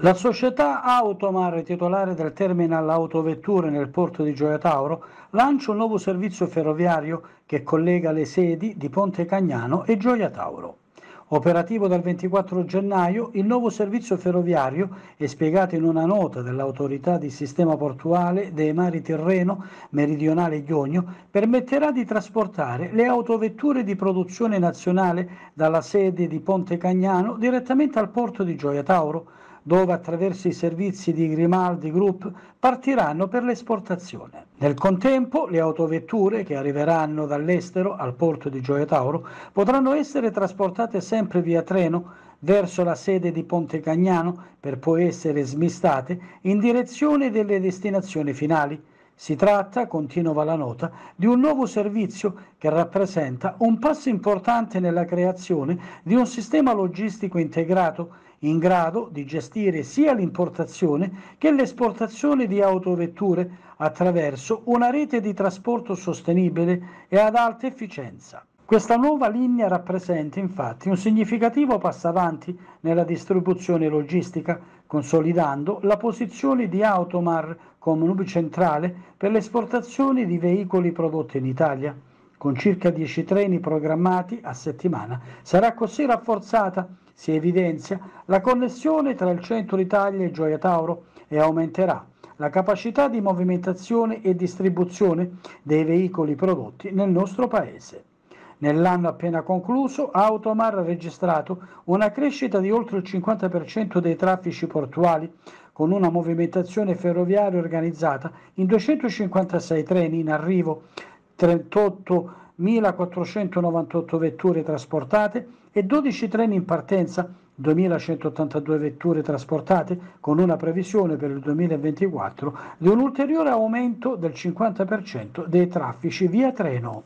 La società Automar, titolare del terminal autovetture nel porto di Gioia Tauro, lancia un nuovo servizio ferroviario che collega le sedi di Ponte Cagnano e Gioia Tauro. Operativo dal 24 gennaio, il nuovo servizio ferroviario è spiegato in una nota dell'autorità di sistema portuale dei mari Tirreno, Meridionale Ionio, permetterà di trasportare le autovetture di produzione nazionale dalla sede di Ponte Cagnano direttamente al porto di Gioia Tauro dove attraverso i servizi di Grimaldi Group partiranno per l'esportazione. Nel contempo le autovetture che arriveranno dall'estero al porto di Gioia Tauro potranno essere trasportate sempre via treno verso la sede di Ponte Cagnano per poi essere smistate in direzione delle destinazioni finali si tratta, continua la nota, di un nuovo servizio che rappresenta un passo importante nella creazione di un sistema logistico integrato in grado di gestire sia l'importazione che l'esportazione di autovetture attraverso una rete di trasporto sostenibile e ad alta efficienza. Questa nuova linea rappresenta infatti un significativo passo avanti nella distribuzione logistica, consolidando la posizione di Automar come un centrale per l'esportazione di veicoli prodotti in Italia. Con circa 10 treni programmati a settimana sarà così rafforzata, si evidenzia, la connessione tra il centro Italia e Gioia Tauro e aumenterà la capacità di movimentazione e distribuzione dei veicoli prodotti nel nostro Paese. Nell'anno appena concluso, Automar ha registrato una crescita di oltre il 50% dei traffici portuali, con una movimentazione ferroviaria organizzata in 256 treni in arrivo, 38.498 vetture trasportate e 12 treni in partenza, 2.182 vetture trasportate, con una previsione per il 2024 di un ulteriore aumento del 50% dei traffici via treno.